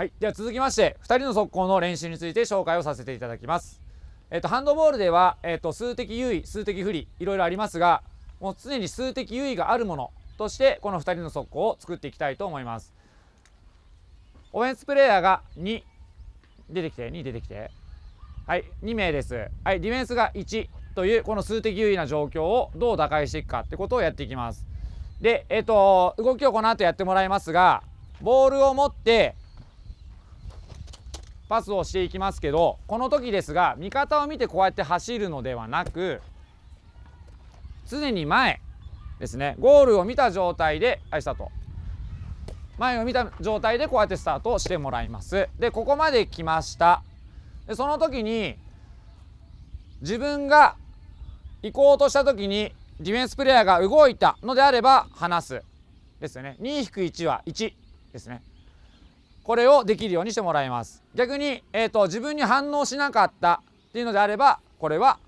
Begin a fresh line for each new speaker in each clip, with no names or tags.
はい、では続きまして2人の速攻の練習について紹介をさせていただきます。えっと、ハンドボールでは、えっと、数的優位数的不利いろいろありますがもう常に数的優位があるものとしてこの2人の速攻を作っていきたいと思います。オフェンスプレーヤーが2出てきて2出てきてはい2名です。はいディフェンスが1というこの数的優位な状況をどう打開していくかってことをやっていきます。で、えっと、動きをこの後やってもらいますがボールを持ってパスをしていきますけどこの時ですが味方を見てこうやって走るのではなく常に前ですねゴールを見た状態ではいスタート前を見た状態でこうやってスタートしてもらいますでここまで来ましたでその時に自分が行こうとした時にディフェンスプレーヤーが動いたのであれば離すですよね2-1は1ですねこれをできるようにしてもらいます逆に、えーと、自分に反応しなかったっていうのであればこれは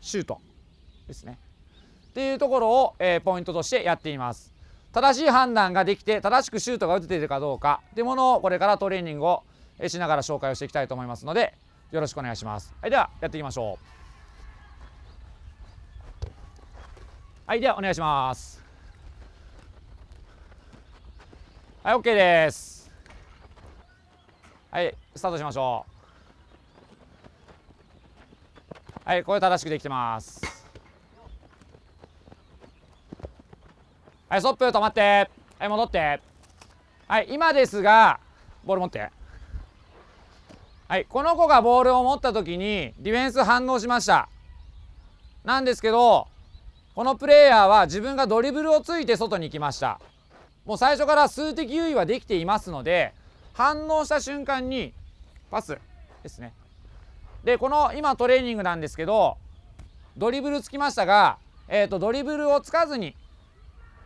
シュートですねっていうところを、えー、ポイントとしてやっています正しい判断ができて正しくシュートが打てているかどうかっていうものをこれからトレーニングをしながら紹介をしていきたいと思いますのでよろしくお願いします、はい、ではやっていきましょうはいではお願いしますはい OK ですはいスタートしましょうはいこれ正しくできてますはいストップ止まってはい戻ってはい今ですがボール持ってはいこの子がボールを持った時にディフェンス反応しましたなんですけどこのプレイヤーは自分がドリブルをついて外に行きましたもう最初から数的優位はできていますので反応した瞬間にパスですねでこの今トレーニングなんですけどドリブルつきましたが、えーと、とドリブルをつかずに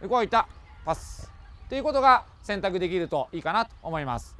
動いたパスということが選択できるといいかなと思います。